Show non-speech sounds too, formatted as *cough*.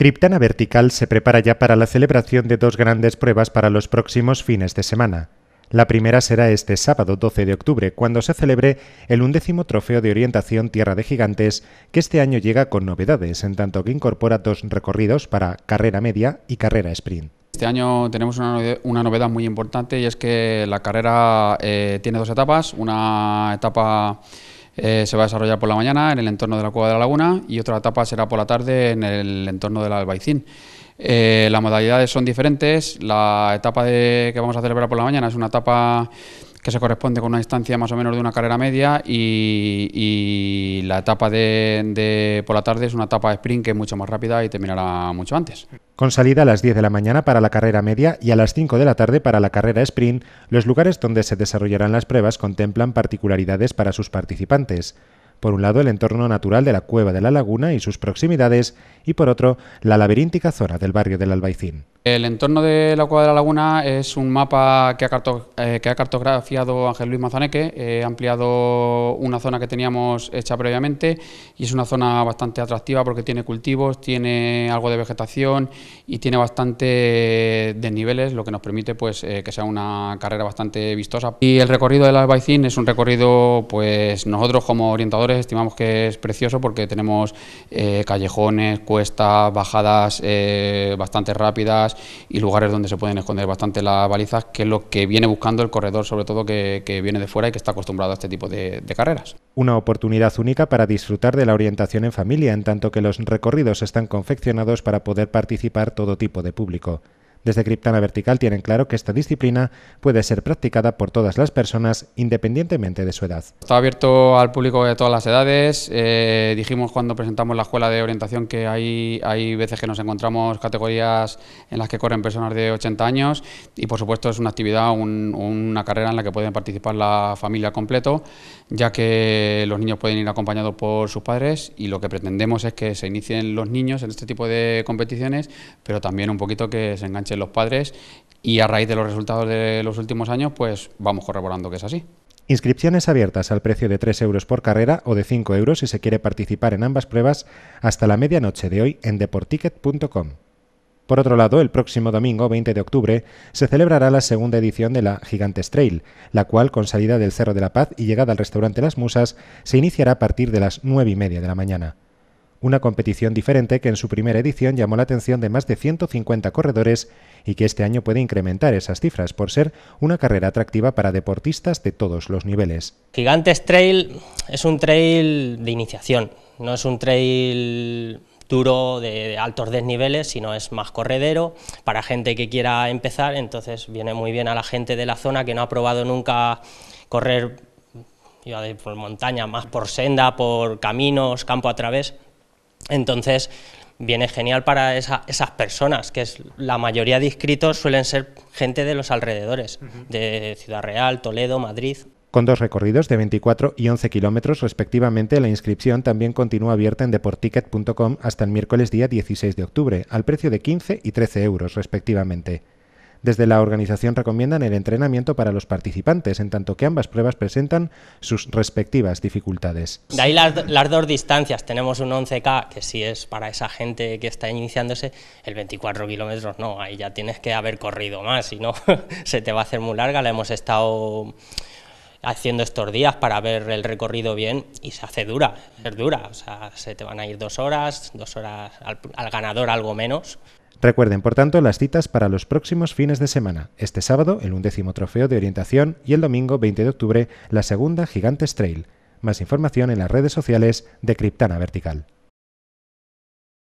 Criptana Vertical se prepara ya para la celebración de dos grandes pruebas para los próximos fines de semana. La primera será este sábado 12 de octubre, cuando se celebre el undécimo trofeo de orientación Tierra de Gigantes, que este año llega con novedades, en tanto que incorpora dos recorridos para carrera media y carrera sprint. Este año tenemos una novedad, muy importante y es que la carrera eh, tiene dos etapas, una etapa eh, se va a desarrollar por la mañana en el entorno de la Cueva de la Laguna y otra etapa será por la tarde en el entorno del Albaicín. Eh, las modalidades son diferentes. La etapa de, que vamos a celebrar por la mañana es una etapa que se corresponde con una distancia más o menos de una carrera media y, la etapa de, por la tarde es una etapa de sprint que es mucho más rápida y terminará mucho antes con salida a las 10 de la mañana para la carrera media y a las 5 de la tarde para la carrera sprint, los lugares donde se desarrollarán las pruebas contemplan particularidades para sus participantes. Por un lado, el entorno natural de la cueva de la laguna y sus proximidades, y por otro, la laberíntica zona del barrio del Albaicín. El entorno de la Cueva de la Laguna es un mapa que ha, eh, cartografiado Ángel Luis Mazaneque, ha ampliado una zona que teníamos hecha previamente y es una zona bastante atractiva porque tiene cultivos, tiene algo de vegetación y tiene bastante desniveles, lo que nos permite pues, eh, que sea una carrera bastante vistosa. Y el recorrido del Albaicín es un recorrido, pues nosotros como orientadores estimamos que es precioso porque tenemos eh, callejones, cuestas, bajadas bastante rápidas, y lugares donde se pueden esconder bastante las balizas, que es lo que viene buscando el corredor, sobre todo que, viene de fuera y que está acostumbrado a este tipo de carreras. Una oportunidad única para disfrutar de la orientación en familia, en tanto que los recorridos están confeccionados para poder participar todo tipo de público. Desde Criptana Vertical tienen claro que esta disciplina puede ser practicada por todas las personas independientemente de su edad. Está abierto al público de todas las edades. Eh, dijimos cuando presentamos la escuela de orientación que hay, hay veces que nos encontramos categorías en las que corren personas de 80 años y por supuesto es una actividad, una carrera en la que pueden participar la familia completo, ya que los niños pueden ir acompañados por sus padres y lo que pretendemos es que se inicien los niños en este tipo de competiciones, pero también un poquito que se enganchen los padres y a raíz de los resultados de los últimos años, pues vamos corroborando que es así. Inscripciones abiertas al precio de 3 euros por carrera o de 5 euros si se quiere participar en ambas pruebas hasta la medianoche de hoy en deporticket.com. Por otro lado, el próximo domingo 20 de octubre se celebrará la segunda edición de la Gigantes Trail, la cual, con salida del Cerro de la Paz y llegada al restaurante Las Musas, se iniciará a partir de las 9 y media de la mañana una competición diferente que en su primera edición llamó la atención de más de 150 corredores y que este año puede incrementar esas cifras por ser una carrera atractiva para deportistas de todos los niveles. Gigantes Trail es un trail de iniciación, no es un trail duro de altos desniveles, sino es más corredero para gente que quiera empezar, entonces viene muy bien a la gente de la zona que no ha probado nunca correr por montaña, más por senda, por caminos, campo a través, entonces, viene genial para esas personas, que es la mayoría de inscritos suelen ser gente de los alrededores, de Ciudad Real, Toledo, Madrid. Con dos recorridos de 24 y 11 kilómetros respectivamente, la inscripción también continúa abierta en deporticket.com hasta el miércoles día 16 de octubre, al precio de 15 y 13 euros respectivamente. Desde la organización recomiendan el entrenamiento para los participantes, en tanto que ambas pruebas presentan sus respectivas dificultades. De ahí las, dos distancias. Tenemos un 11K, que sí es para esa gente que está iniciándose, el 24 kilómetros no, ahí ya tienes que haber corrido más, si no *laughs* se te va a hacer muy larga. La hemos estado haciendo estos días para ver el recorrido bien y se hace dura, es dura, o sea, se te van a ir dos horas, dos horas al, al ganador algo menos. Recuerden, por tanto, las citas para los próximos fines de semana. Este sábado, el undécimo trofeo de orientación y el domingo 20 de octubre, la segunda Gigantes Trail. Más información en las redes sociales de Criptana Vertical.